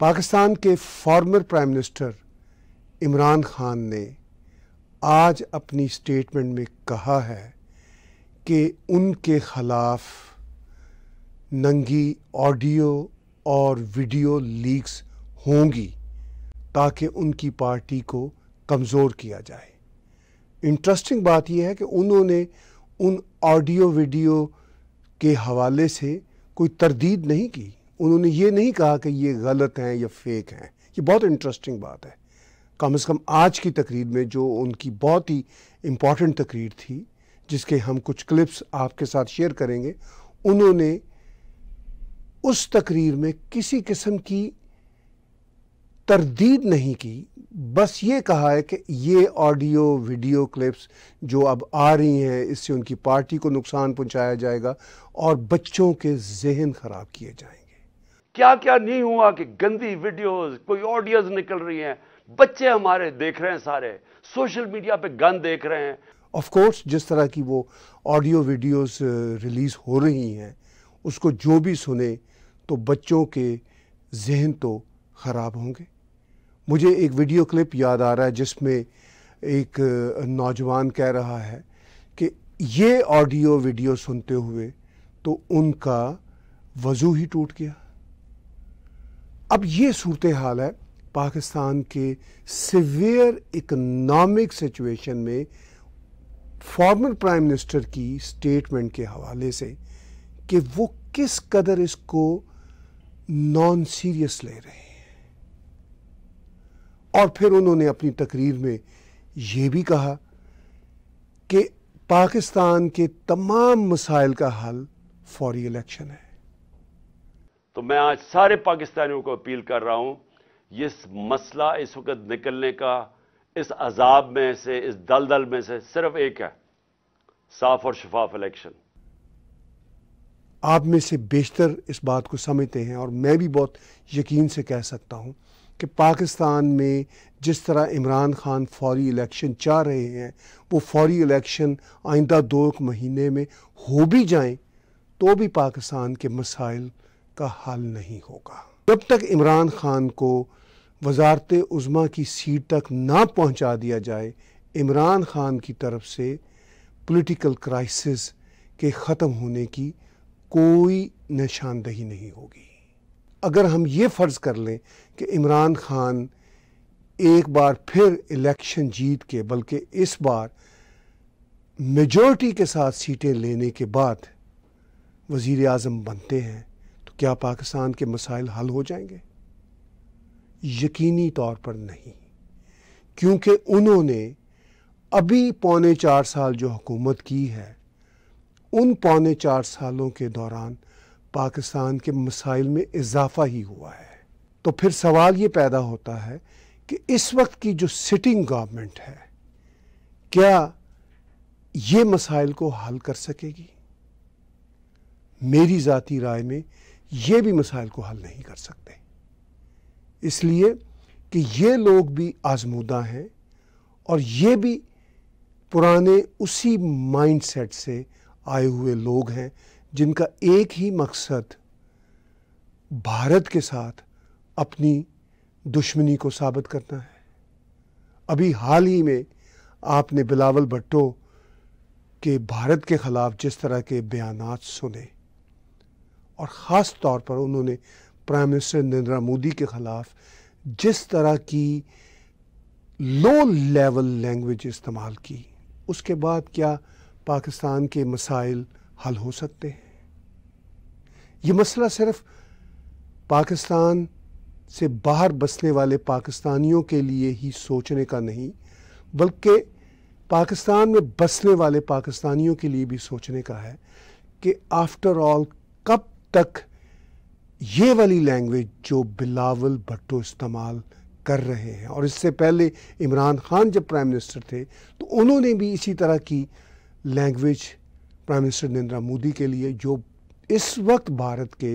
पाकिस्तान के former prime minister Imran Khan ने आज अपनी स्टेटमेंट में कहा है कि उनके ख़िलाफ़ नंगी ऑडियो और वीडियो लीक्स होंगी ताकि उनकी पार्टी को कमज़ोर किया जाए इंटरेस्टिंग बात यह है कि उन्होंने उन ऑडियो वीडियो के हवाले से कोई तरदीद नहीं की उन्होंने ये नहीं कहा कि ये गलत हैं या फेक हैं ये बहुत इंटरेस्टिंग बात है कम से कम आज की तकरीर में जो उनकी बहुत ही इम्पॉर्टेंट तकरीर थी जिसके हम कुछ क्लिप्स आपके साथ शेयर करेंगे उन्होंने उस तकरीर में किसी किस्म की तरदीद नहीं की बस ये कहा है कि ये ऑडियो वीडियो क्लिप्स जो अब आ रही हैं इससे उनकी पार्टी को नुकसान पहुंचाया जाएगा और बच्चों के जहन ख़राब किए जाएंगे क्या क्या नहीं हुआ कि गंदी वीडियोस कोई ऑडियोज निकल रही हैं बच्चे हमारे देख रहे हैं सारे सोशल मीडिया पे गन देख रहे हैं ऑफ कोर्स जिस तरह की वो ऑडियो वीडियोस रिलीज़ हो रही हैं उसको जो भी सुने तो बच्चों के जहन तो ख़राब होंगे मुझे एक वीडियो क्लिप याद आ रहा है जिसमें एक नौजवान कह रहा है कि ये ऑडियो वीडियो सुनते हुए तो उनका वजू ही टूट गया अब ये सूरत हाल है पाकिस्तान के सिवियर इकनॉमिक सिचुएशन में फॉर्मर प्राइम मिनिस्टर की स्टेटमेंट के हवाले से कि वो किस कदर इसको नॉन सीरियस ले रहे हैं और फिर उन्होंने अपनी तकरीर में ये भी कहा कि पाकिस्तान के तमाम मसाइल का हल फौरी इलेक्शन है तो मैं आज सारे पाकिस्तानियों को अपील कर रहा हूं इस मसला इस वक्त निकलने का इस अजाब में से इस दल दल में से सिर्फ एक है साफ और शफाफ इलेक्शन आप में से बेशतर इस बात को समझते हैं और मैं भी बहुत यकीन से कह सकता हूँ कि पाकिस्तान में जिस तरह इमरान खान फौरी इलेक्शन चाह रहे हैं वो फौरी इलेक्शन आइंदा दो महीने में हो भी जाएं तो भी पाकिस्तान के मसाइल का हल नहीं होगा जब तक इमरान खान को वजारत उज़मा की सीट तक ना पहुंचा दिया जाए इमरान खान की तरफ से पॉलिटिकल क्राइसिस के ख़त्म होने की कोई निशानदही नहीं होगी अगर हम ये फ़र्ज़ कर लें कि इमरान खान एक बार फिर इलेक्शन जीत के बल्कि इस बार मेजॉरिटी के साथ सीटें लेने के बाद वज़ी अजम बनते हैं क्या पाकिस्तान के मसाइल हल हो जाएंगे यकीनी तौर पर नहीं क्योंकि उन्होंने अभी पौने चार साल जो हुकूमत की है उन पौने चार सालों के दौरान पाकिस्तान के मसाइल में इजाफा ही हुआ है तो फिर सवाल ये पैदा होता है कि इस वक्त की जो सिटिंग गवर्नमेंट है क्या ये मसाइल को हल कर सकेगी मेरी ज़ाती राय में ये भी मसाइल को हल नहीं कर सकते इसलिए कि ये लोग भी आजमूदा हैं और ये भी पुराने उसी माइंडसेट से आए हुए लोग हैं जिनका एक ही मकसद भारत के साथ अपनी दुश्मनी को साबित करना है अभी हाल ही में आपने बिलावल भट्टो के भारत के ख़िलाफ़ जिस तरह के बयान सुने और ख़ास तौर पर उन्होंने प्राइम मिनिस्टर नरेंद्र मोदी के ख़िलाफ़ जिस तरह की लो लेवल लैंग्वेज इस्तेमाल की उसके बाद क्या पाकिस्तान के मसाइल हल हो सकते हैं ये मसला सिर्फ पाकिस्तान से बाहर बसने वाले पाकिस्तानियों के लिए ही सोचने का नहीं बल्कि पाकिस्तान में बसने वाले पाकिस्तानियों के लिए भी सोचने का है कि आफ्टर ऑल कब तक ये वाली लैंग्वेज जो बिलावल भट्टो इस्तेमाल कर रहे हैं और इससे पहले इमरान खान जब प्राइम मिनिस्टर थे तो उन्होंने भी इसी तरह की language prime minister Narendra Modi के लिए जो इस वक्त भारत के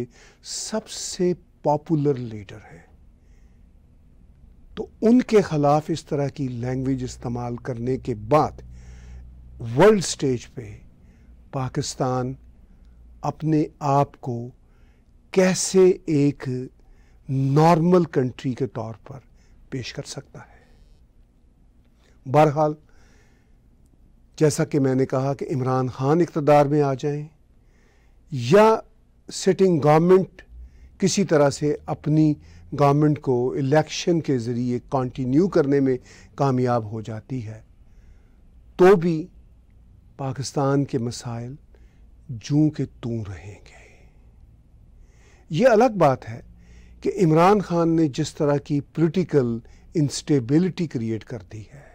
सबसे पॉपुलर लीडर हैं तो उनके खिलाफ इस तरह की लैंग्वेज इस्तेमाल करने के बाद वर्ल्ड स्टेज पे पाकिस्तान अपने आप को कैसे एक नॉर्मल कंट्री के तौर पर पेश कर सकता है बहरहाल जैसा कि मैंने कहा कि इमरान खान इकतदार में आ जाएं या सिटिंग गवर्नमेंट किसी तरह से अपनी गवर्नमेंट को इलेक्शन के ज़रिए कंटिन्यू करने में कामयाब हो जाती है तो भी पाकिस्तान के मसाइल जू के तू रहेंगे ये अलग बात है कि इमरान खान ने जिस तरह की पॉलिटिकल इंस्टेबिलिटी क्रिएट कर दी है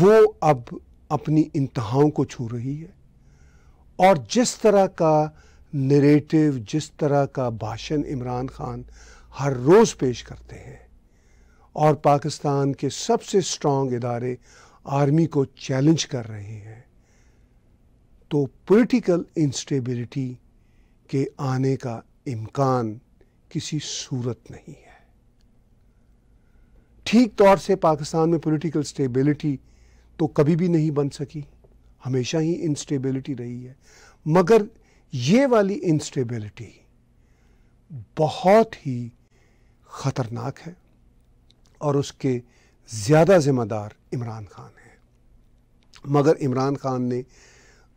वो अब अपनी इंतहाओं को छू रही है और जिस तरह का नरेटिव जिस तरह का भाषण इमरान खान हर रोज़ पेश करते हैं और पाकिस्तान के सबसे स्ट्रॉन्ग इदारे आर्मी को चैलेंज कर रहे हैं तो पॉलिटिकल इंस्टेबिलिटी के आने का इम्कान किसी सूरत नहीं है ठीक तौर से पाकिस्तान में पॉलिटिकल स्टेबिलिटी तो कभी भी नहीं बन सकी हमेशा ही इंस्टेबिलिटी रही है मगर ये वाली इंस्टेबिलिटी बहुत ही ख़तरनाक है और उसके ज़्यादा ज़िम्मेदार इमरान खान हैं मगर इमरान खान ने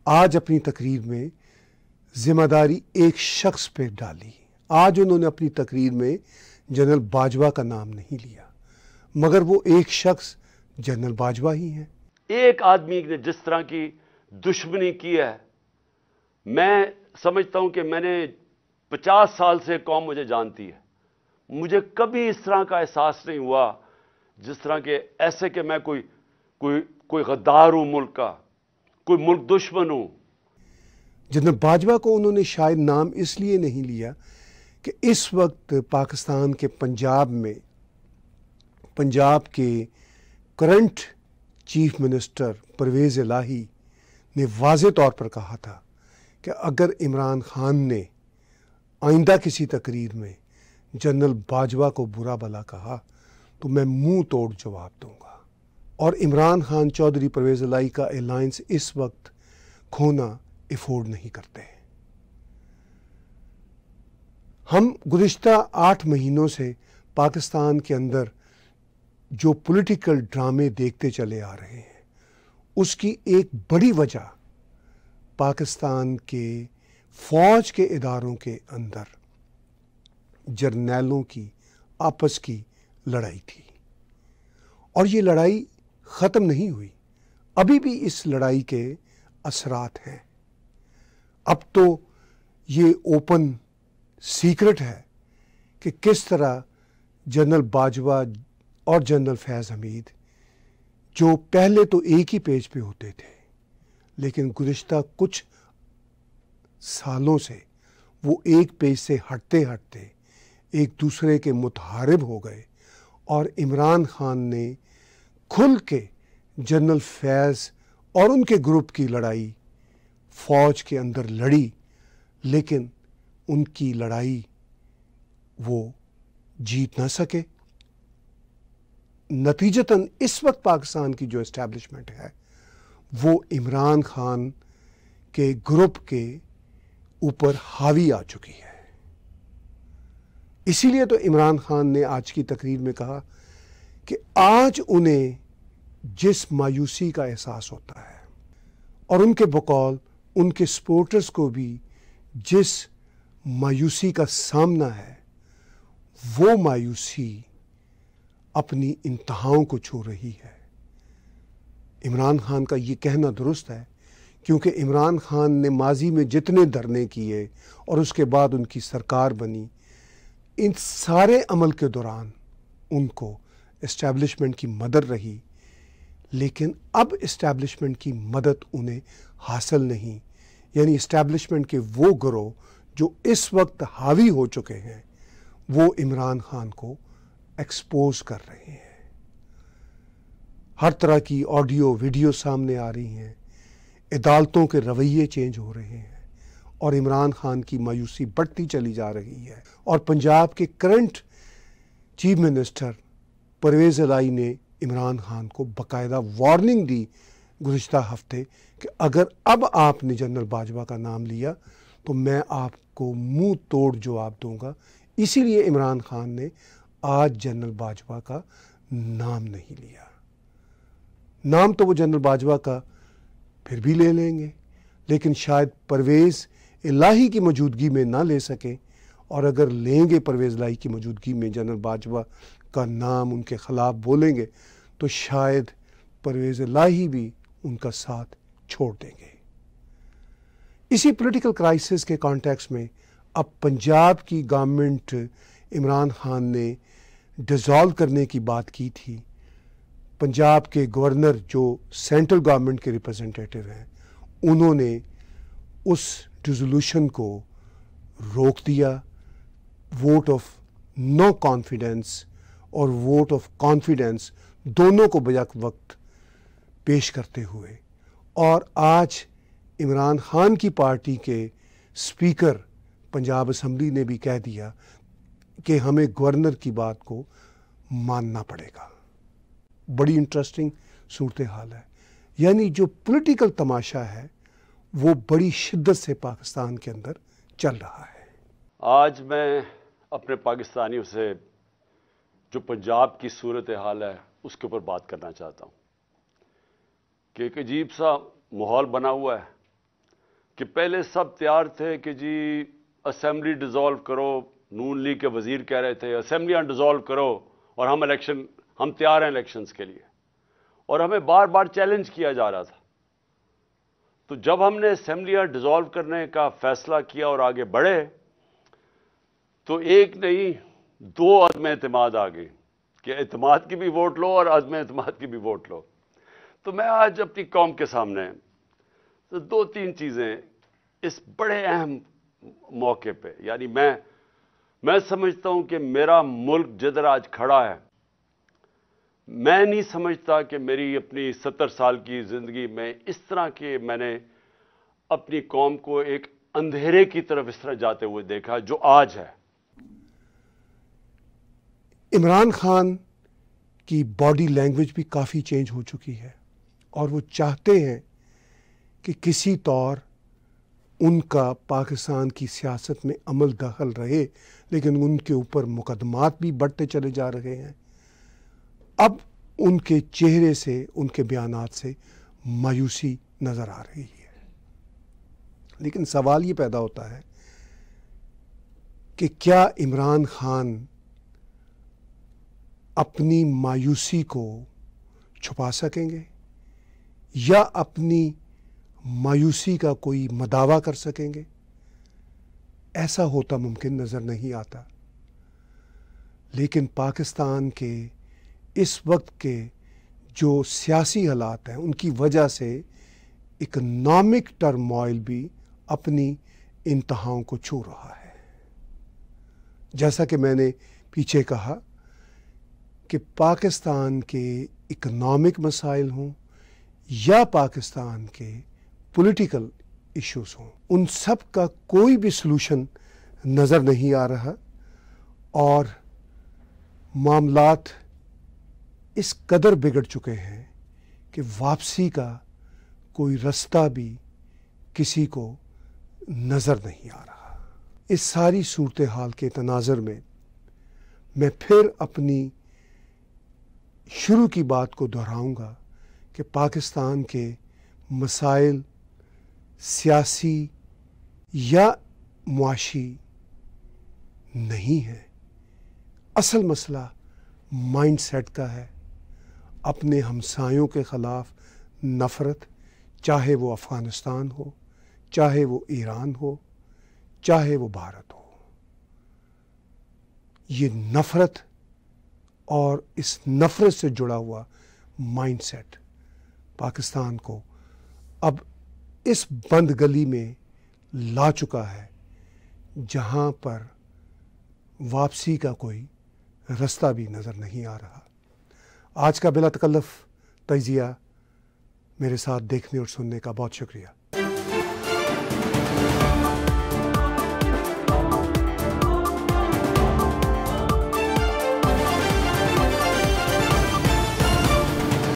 आज अपनी तकरीर में ज़िम्मेदारी एक शख्स पे डाली आज उन्होंने अपनी तकरीर में जनरल बाजवा का नाम नहीं लिया मगर वो एक शख्स जनरल बाजवा ही है एक आदमी ने जिस तरह की दुश्मनी की है मैं समझता हूं कि मैंने 50 साल से कौम मुझे जानती है मुझे कभी इस तरह का एहसास नहीं हुआ जिस तरह के ऐसे कि मैं कोई कोई कोई गद्दार हूं मुल्क का कोई मुल्क दुश्मन हो जनरल बाजवा को उन्होंने शायद नाम इसलिए नहीं लिया कि इस वक्त पाकिस्तान के पंजाब में पंजाब के करंट चीफ मिनिस्टर परवेज़ लाही ने वाज तौर पर कहा था कि अगर इमरान खान ने आइंदा किसी तकरीर में जनरल बाजवा को बुरा भला कहा तो मैं मुंह तोड़ जवाब दूंगा और इमरान खान चौधरी परवेज़ लाई का अलायंस इस वक्त खोना एफोर्ड नहीं करते हैं हम गुज्त आठ महीनों से पाकिस्तान के अंदर जो पॉलिटिकल ड्रामे देखते चले आ रहे हैं उसकी एक बड़ी वजह पाकिस्तान के फ़ौज के इदारों के अंदर जर्नैलों की आपस की लड़ाई थी और ये लड़ाई ख़त्म नहीं हुई अभी भी इस लड़ाई के असरात हैं अब तो ये ओपन सीक्रेट है कि किस तरह जनरल बाजवा और जनरल फैज़ हमीद जो पहले तो एक ही पेज पे होते थे लेकिन गुज्त कुछ सालों से वो एक पेज से हटते हटते एक दूसरे के मुतहारब हो गए और इमरान खान ने खुल के जनरल फैज़ और उनके ग्रुप की लड़ाई फ़ौज के अंदर लड़ी लेकिन उनकी लड़ाई वो जीत ना सके नतीजतन इस वक्त पाकिस्तान की जो इस्टेब्लिशमेंट है वो इमरान खान के ग्रुप के ऊपर हावी आ चुकी है इसीलिए तो इमरान खान ने आज की तकरीर में कहा कि आज उन्हें जिस मायूसी का एहसास होता है और उनके बकौल उनके सपोर्टर्स को भी जिस मायूसी का सामना है वो मायूसी अपनी इंतहाओं को छू रही है इमरान खान का ये कहना दुरुस्त है क्योंकि इमरान खान ने माजी में जितने धरने किए और उसके बाद उनकी सरकार बनी इन सारे अमल के दौरान उनको इस्टेब्लिशमेंट की मदर रही लेकिन अब इस्टेब्लिशमेंट की मदद उन्हें हासिल नहीं यानी इस्टेब्लिशमेंट के वो ग्रोह जो इस वक्त हावी हो चुके हैं वो इमरान खान को एक्सपोज कर रहे हैं हर तरह की ऑडियो वीडियो सामने आ रही हैं अदालतों के रवैये चेंज हो रहे हैं और इमरान खान की मायूसी बढ़ती चली जा रही है और पंजाब के current chief minister Parvez Elahi ने इमरान खान को बाकायदा वार्निंग दी गुज्त हफ्ते कि अगर अब आपने जनरल बाजवा का नाम लिया तो मैं आपको मुंह तोड़ जवाब दूंगा इसीलिए इमरान खान ने आज जनरल बाजवा का नाम नहीं लिया नाम तो वो जनरल बाजवा का फिर भी ले लेंगे लेकिन शायद परवेज़ इलाही की मौजूदगी में ना ले सकें और अगर लेंगे परवेज़ लाही की मौजूदगी में जनरल बाजवा का नाम उनके ख़िलाफ़ बोलेंगे तो शायद परवेज़ लाही भी उनका साथ छोड़ देंगे इसी पॉलिटिकल क्राइसिस के कॉन्टेक्स्ट में अब पंजाब की गवर्नमेंट इमरान खान ने डिज़ोल्व करने की बात की थी पंजाब के गवर्नर जो सेंट्रल गवर्नमेंट के रिप्रेजेंटेटिव हैं उन्होंने उस डिजोल्यूशन को रोक दिया वोट ऑफ नो कॉन्फिडेंस और वोट ऑफ कॉन्फिडेंस दोनों को बजाक वक्त पेश करते हुए और आज इमरान खान की पार्टी के स्पीकर पंजाब असम्बली ने भी कह दिया कि हमें गवर्नर की बात को मानना पड़ेगा बड़ी इंटरेस्टिंग सूरत हाल है यानी जो पॉलिटिकल तमाशा है वो बड़ी शिद्दत से पाकिस्तान के अंदर चल रहा है आज मैं अपने पाकिस्तानियों से जो पंजाब की सूरत हाल है उसके ऊपर बात करना चाहता हूँ कि एक अजीब सा माहौल बना हुआ है कि पहले सब तैयार थे कि जी असम्बली डिज़ोल्व करो नून लीग के वज़ीर कह रहे थे असम्बलियाँ डिज़ोल्व करो और हम इलेक्शन हम तैयार हैं इलेक्शंस के लिए और हमें बार बार चैलेंज किया जा रहा था तो जब हमने असम्बलियाँ डिज़ोल्व करने का फ़ैसला किया और आगे बढ़े तो एक नहीं दो अदम अतमाद आ गई कि अतमाद की भी वोट लो और अदम अतमाद की भी वोट लो तो मैं आज अपनी कौम के सामने तो दो तीन चीज़ें इस बड़े अहम मौके पे यानी मैं मैं समझता हूं कि मेरा मुल्क जिधर आज खड़ा है मैं नहीं समझता कि मेरी अपनी सत्तर साल की ज़िंदगी में इस तरह के मैंने अपनी कौम को एक अंधेरे की तरफ इस तरह जाते हुए देखा जो आज है इमरान खान की बॉडी लैंग्वेज भी काफ़ी चेंज हो चुकी है और वो चाहते हैं कि किसी तौर उनका पाकिस्तान की सियासत में अमल दखल रहे लेकिन उनके ऊपर मुकदमात भी बढ़ते चले जा रहे हैं अब उनके चेहरे से उनके बयान से मायूसी नज़र आ रही है लेकिन सवाल ये पैदा होता है कि क्या इमरान खान अपनी मायूसी को छुपा सकेंगे या अपनी मायूसी का कोई मदावा कर सकेंगे ऐसा होता मुमकिन नज़र नहीं आता लेकिन पाकिस्तान के इस वक्त के जो सियासी हालात हैं उनकी वजह से इकनॉमिक टर्मोइल भी अपनी इंतहाओं को छू रहा है जैसा कि मैंने पीछे कहा कि पाकिस्तान के इकनॉमिक मसाइल हों या पाकिस्तान के पॉलिटिकल इश्यूज हों उन सब का कोई भी सलूशन नज़र नहीं आ रहा और मामलात इस कदर बिगड़ चुके हैं कि वापसी का कोई रास्ता भी किसी को नज़र नहीं आ रहा इस सारी सूरत हाल के तनाजर में मैं फिर अपनी शुरू की बात को दोहराऊंगा कि पाकिस्तान के मसाइल सियासी या मुआशी नहीं है असल मसला माइंड सेट का है अपने हमसायों के ख़िलाफ़ नफ़रत चाहे वो अफ़गानिस्तान हो चाहे वो ईरान हो चाहे वो भारत हो ये नफ़रत और इस नफ़रत से जुड़ा हुआ माइंडसेट पाकिस्तान को अब इस बंद गली में ला चुका है जहाँ पर वापसी का कोई रास्ता भी नज़र नहीं आ रहा आज का बिला तकल्लफ तजिया मेरे साथ देखने और सुनने का बहुत शुक्रिया